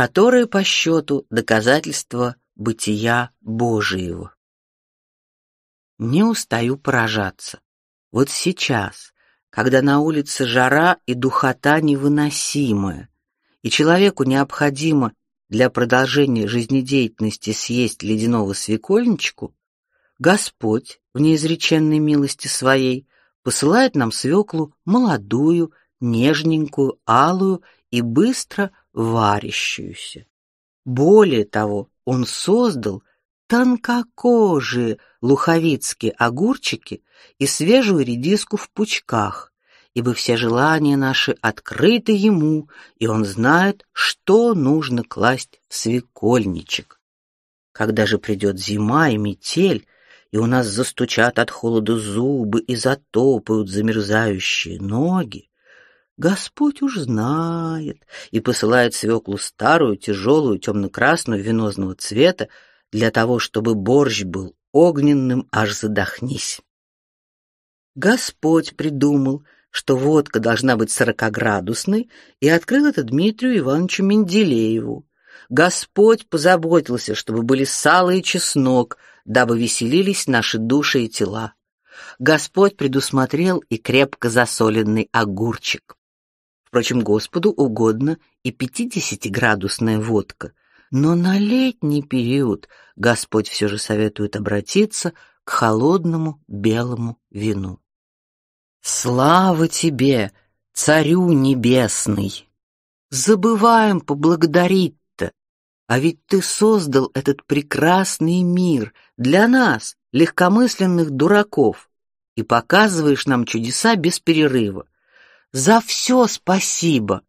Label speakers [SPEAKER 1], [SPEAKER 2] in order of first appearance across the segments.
[SPEAKER 1] которые по счету доказательство бытия Божиего. Не устаю поражаться. Вот сейчас, когда на улице жара и духота невыносимая, и человеку необходимо для продолжения жизнедеятельности съесть ледяного свекольничку, Господь в неизреченной милости своей посылает нам свеклу молодую, нежненькую, алую и быстро варящуюся. Более того, он создал тонкокожие луховицкие огурчики и свежую редиску в пучках, ибо все желания наши открыты ему, и он знает, что нужно класть в свекольничек. Когда же придет зима и метель, и у нас застучат от холода зубы и затопают замерзающие ноги, Господь уж знает, и посылает свеклу старую, тяжелую, темно-красную, венозного цвета, для того, чтобы борщ был огненным, аж задохнись. Господь придумал, что водка должна быть сорокоградусной, и открыл это Дмитрию Ивановичу Менделееву. Господь позаботился, чтобы были сало и чеснок, дабы веселились наши души и тела. Господь предусмотрел и крепко засоленный огурчик. Впрочем, Господу угодно и пятидесятиградусная водка, но на летний период Господь все же советует обратиться к холодному белому вину. Слава тебе, царю небесный. Забываем поблагодарить-то. А ведь ты создал этот прекрасный мир для нас, легкомысленных дураков, и показываешь нам чудеса без перерыва за все спасибо,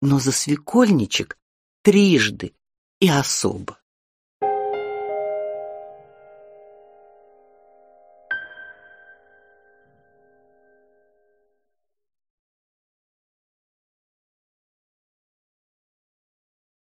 [SPEAKER 1] но за свекольничек трижды и особо.